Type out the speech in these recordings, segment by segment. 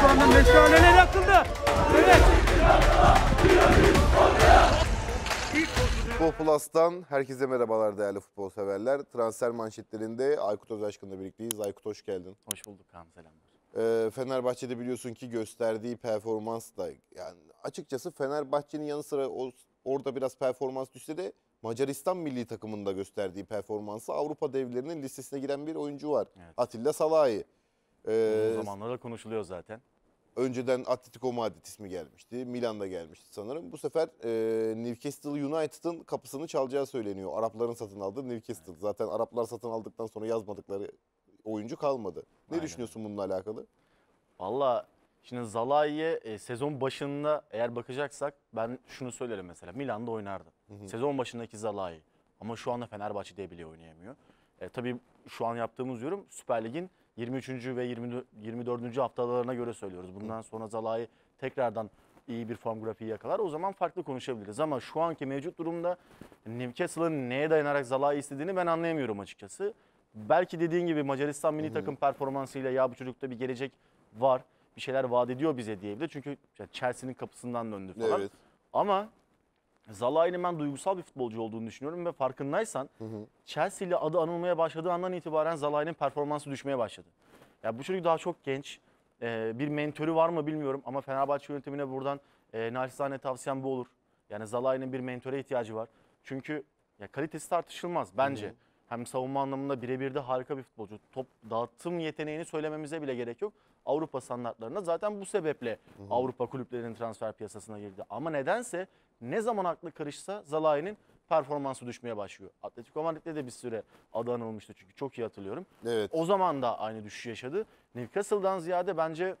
Şu anda meşaleler yakıldı. Evet. Futbol Plus'tan herkese merhabalar değerli futbol severler. Transfer manşetlerinde Aykut Özaşkın'la birlikteyiz. Aykut hoş geldin. Hoş bulduk Kaan selamlar. Ee, Fenerbahçe'de biliyorsun ki gösterdiği performans da yani açıkçası Fenerbahçe'nin yanı sıra o, orada biraz performans düşse de Macaristan milli takımında gösterdiği performansı Avrupa devlerinin listesine giren bir oyuncu var. Evet. Atilla Salahi. Ee, Uzun zamanlarda konuşuluyor zaten. Önceden Atletico Madrid ismi gelmişti. Milan'da gelmişti sanırım. Bu sefer e, Newcastle United'ın kapısını çalacağı söyleniyor. Arapların satın aldığı Newcastle. Evet. Zaten Araplar satın aldıktan sonra yazmadıkları oyuncu kalmadı. Ne Aynen. düşünüyorsun bununla alakalı? Valla şimdi Zalai'ye e, sezon başında eğer bakacaksak ben şunu söylerim mesela. Milan'da oynardı. Hı hı. Sezon başındaki Zalai. Ama şu anda Fenerbahçe'de bile oynayamıyor. E, tabii şu an yaptığımız yorum Süper Lig'in 23. ve 20, 24. haftalarına göre söylüyoruz. Bundan sonra Zalai tekrardan iyi bir form grafiği yakalar. O zaman farklı konuşabiliriz. Ama şu anki mevcut durumda Newcastle'ın neye dayanarak Zalai istediğini ben anlayamıyorum açıkçası. Belki dediğin gibi Macaristan milli takım performansıyla ya bu çocukta bir gelecek var. Bir şeyler vaat ediyor bize diyebilir. Çünkü Chelsea'nin kapısından döndü falan. Evet. Ama Zalai'nin ben duygusal bir futbolcu olduğunu düşünüyorum ve farkındaysan Chelsea'li adı anılmaya başladığı andan itibaren Zalai'nin performansı düşmeye başladı. Ya bu çocuk daha çok genç. Ee, bir mentörü var mı bilmiyorum ama Fenerbahçe yönetimine buradan e, naçizane tavsiyem bu olur. Yani Zalai'nin bir mentöre ihtiyacı var. Çünkü ya kalitesi tartışılmaz bence. Hı hı. Hem savunma anlamında birebir de harika bir futbolcu. Top dağıtım yeteneğini söylememize bile gerek yok. Avrupa standartlarına zaten bu sebeple Avrupa kulüplerinin transfer piyasasına girdi. Ama nedense ne zaman aklı karışsa Zalai'nin performansı düşmeye başlıyor. Atletico Madrid'de de bir süre adı anılmıştı çünkü çok iyi hatırlıyorum. Evet. O zaman da aynı düşüş yaşadı. Newcastle'dan ziyade bence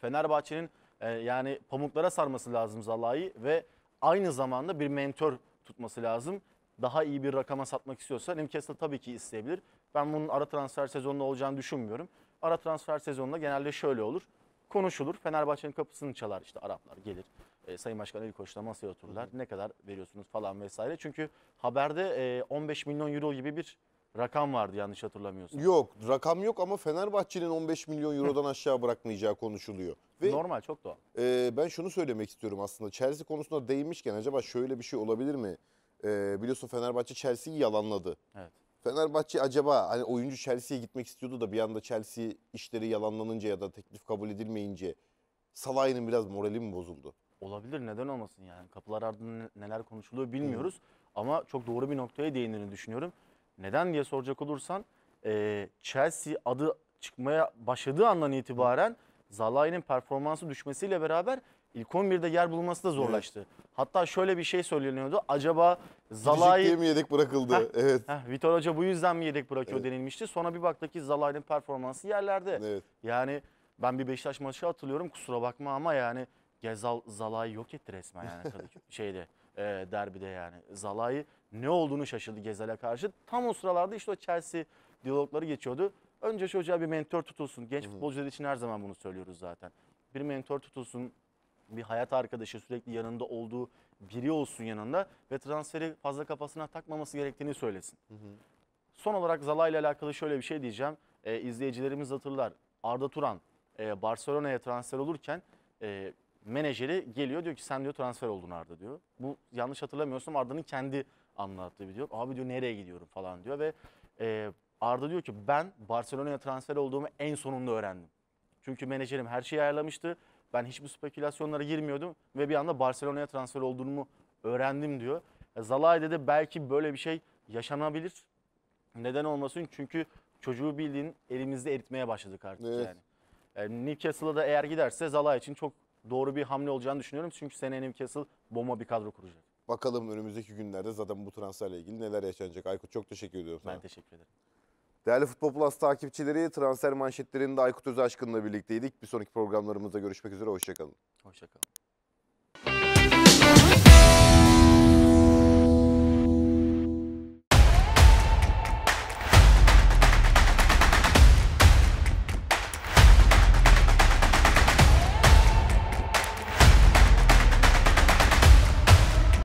Fenerbahçe'nin e, yani pamuklara sarması lazım Zalai'yi ve aynı zamanda bir mentor tutması lazım. Daha iyi bir rakama satmak istiyorsa Newcastle tabii ki isteyebilir. Ben bunun ara transfer sezonunda olacağını düşünmüyorum. Ara transfer sezonunda genelde şöyle olur konuşulur. Fenerbahçe'nin kapısını çalar işte Araplar gelir. E, Sayın Başkan ilk hoşla masaya otururlar. Ne kadar veriyorsunuz falan vesaire. Çünkü haberde e, 15 milyon euro gibi bir rakam vardı yanlış hatırlamıyorsam. Yok rakam yok ama Fenerbahçe'nin 15 milyon eurodan aşağı bırakmayacağı konuşuluyor. Ve Normal çok doğal. E, ben şunu söylemek istiyorum aslında Chelsea konusunda değinmişken acaba şöyle bir şey olabilir mi? E, biliyorsun Fenerbahçe Chelsea'yi yalanladı. Evet. Fenerbahçe acaba hani oyuncu Chelsea'ye gitmek istiyordu da bir anda Chelsea işleri yalanlanınca ya da teklif kabul edilmeyince Salah'ın biraz morali mi bozuldu? Olabilir neden olmasın yani. Kapılar ardında neler konuşuluyor bilmiyoruz. Hı. Ama çok doğru bir noktaya değindiğini düşünüyorum. Neden diye soracak olursan e, Chelsea adı çıkmaya başladığı andan itibaren Zalai'nin performansı düşmesiyle beraber İlk 11'de yer bulması da zorlaştı. Hatta şöyle bir şey söyleniyordu. Acaba Zalai... Gidecek mi yedek bırakıldı? Heh, evet. Heh, Vitor Hoca bu yüzden mi yedek bırakıyor evet. denilmişti. Sonra bir baktık ki Zalai'nin performansı yerlerde. Evet. Yani ben bir Beşiktaş maçı hatırlıyorum kusura bakma ama yani Gezal Zalai yok etti resmen yani şeyde e, derbide yani. Zalai ne olduğunu şaşırdı Gezal'e karşı. Tam o sıralarda işte o Chelsea diyalogları geçiyordu. Önce şu çocuğa bir mentor tutulsun. Genç futbolcular için her zaman bunu söylüyoruz zaten. Bir mentor tutulsun, bir hayat arkadaşı sürekli yanında olduğu biri olsun yanında ve transferi fazla kafasına takmaması gerektiğini söylesin. Hı hı. Son olarak Zala ile alakalı şöyle bir şey diyeceğim. E, izleyicilerimiz hatırlar Arda Turan e, Barcelona'ya transfer olurken e, menajeri geliyor diyor ki sen diyor transfer oldun Arda diyor. Bu yanlış hatırlamıyorsam Arda'nın kendi anlattığı bir diyor. Abi diyor nereye gidiyorum falan diyor ve e, Arda diyor ki ben Barcelona'ya transfer olduğumu en sonunda öğrendim. Çünkü menajerim her şeyi ayarlamıştı ben hiçbir spekülasyonlara girmiyordum ve bir anda Barcelona'ya transfer olduğumu öğrendim diyor. E, Zalai'de de belki böyle bir şey yaşanabilir. Neden olmasın? Çünkü çocuğu bildiğin elimizde eritmeye başladık artık evet. yani. E, Newcastle'a da eğer giderse Zala için çok doğru bir hamle olacağını düşünüyorum. Çünkü seneye Newcastle bomba bir kadro kuracak. Bakalım önümüzdeki günlerde zaten bu transferle ilgili neler yaşanacak. Aykut çok teşekkür ediyorum sana. Ben teşekkür ederim. Değerli Futbol Plus takipçileri transfer manşetlerinde Aykut Özaşkın'la birlikteydik. Bir sonraki programlarımızda görüşmek üzere. Hoşçakalın. Hoşçakalın.